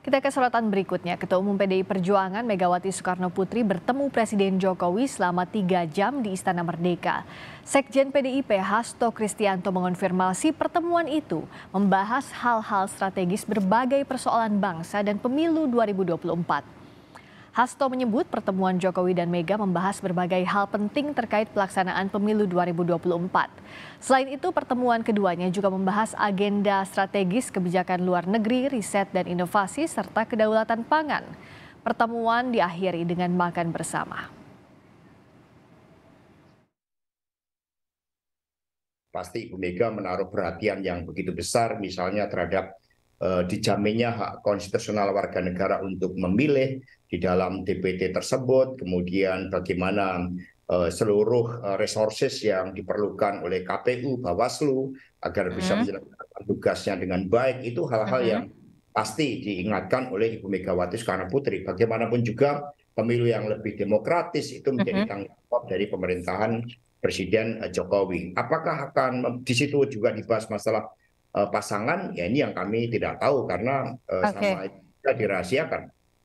Kita ke sorotan berikutnya. Ketua Umum PDI Perjuangan Megawati Soekarno Putri bertemu Presiden Jokowi selama tiga jam di Istana Merdeka. Sekjen PDIP Hasto Kristianto mengonfirmasi pertemuan itu membahas hal-hal strategis berbagai persoalan bangsa dan pemilu 2024. Hasto menyebut pertemuan Jokowi dan Mega membahas berbagai hal penting terkait pelaksanaan pemilu 2024. Selain itu, pertemuan keduanya juga membahas agenda strategis kebijakan luar negeri, riset dan inovasi, serta kedaulatan pangan. Pertemuan diakhiri dengan makan bersama. Pasti Ibu Mega menaruh perhatian yang begitu besar misalnya terhadap Eh, dijaminnya hak konstitusional warga negara untuk memilih di dalam DPT tersebut, kemudian bagaimana eh, seluruh eh, resources yang diperlukan oleh KPU, Bawaslu agar hmm. bisa menjalankan tugasnya dengan baik itu hal-hal hmm. yang pasti diingatkan oleh Ibu Megawati Soekarno Putri. Bagaimanapun juga pemilu yang lebih demokratis itu menjadi hmm. tanggung jawab dari pemerintahan Presiden Jokowi. Apakah akan di situ juga dibahas masalah Eh, pasangan ya ini yang kami tidak tahu karena eh, sama dirahasiakan